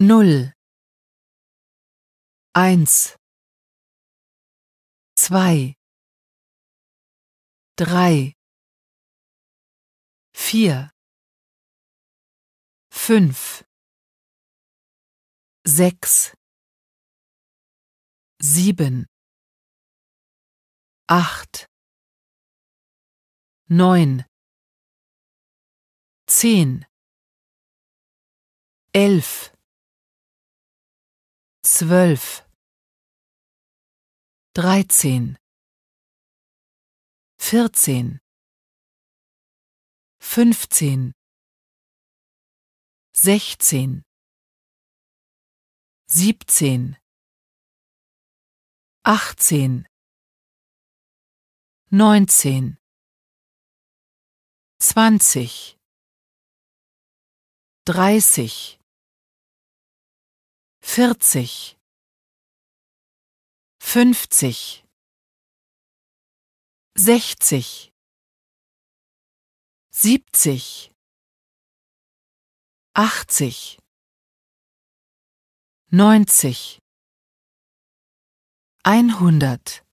null eins zwei drei vier fünf sechs sieben acht neun zehn elf zwölf, dreizehn, vierzehn, fünfzehn, sechzehn, siebzehn, achtzehn, neunzehn, zwanzig, dreißig vierzig, fünfzig, sechzig, siebzig, achtzig, neunzig, einhundert